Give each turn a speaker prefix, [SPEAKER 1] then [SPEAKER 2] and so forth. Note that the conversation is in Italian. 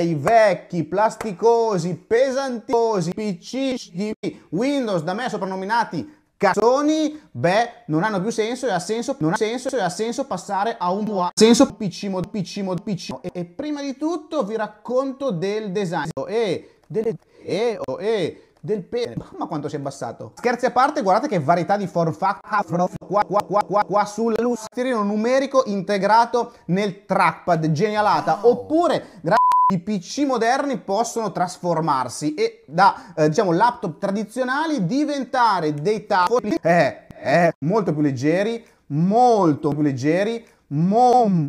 [SPEAKER 1] i vecchi, plasticosi, pesantosi, PC, di Windows da me soprannominati cazzoni, beh, non hanno più senso e ha senso, non ha senso e ha senso passare a un nuovo senso PC mod, PC mod, PC mod. E, e, prima di tutto vi racconto del design e delle e o oh, e del pe... Ma quanto si è abbassato? Scherzi a parte, guardate che varietà di form factor qua, qua, qua, qua, qua sull'illustrino numerico integrato nel trackpad, genialata. Oppure, grazie i PC moderni possono trasformarsi e da eh, diciamo laptop tradizionali diventare dei tavoli eh, eh, molto più leggeri, molto più leggeri, mom,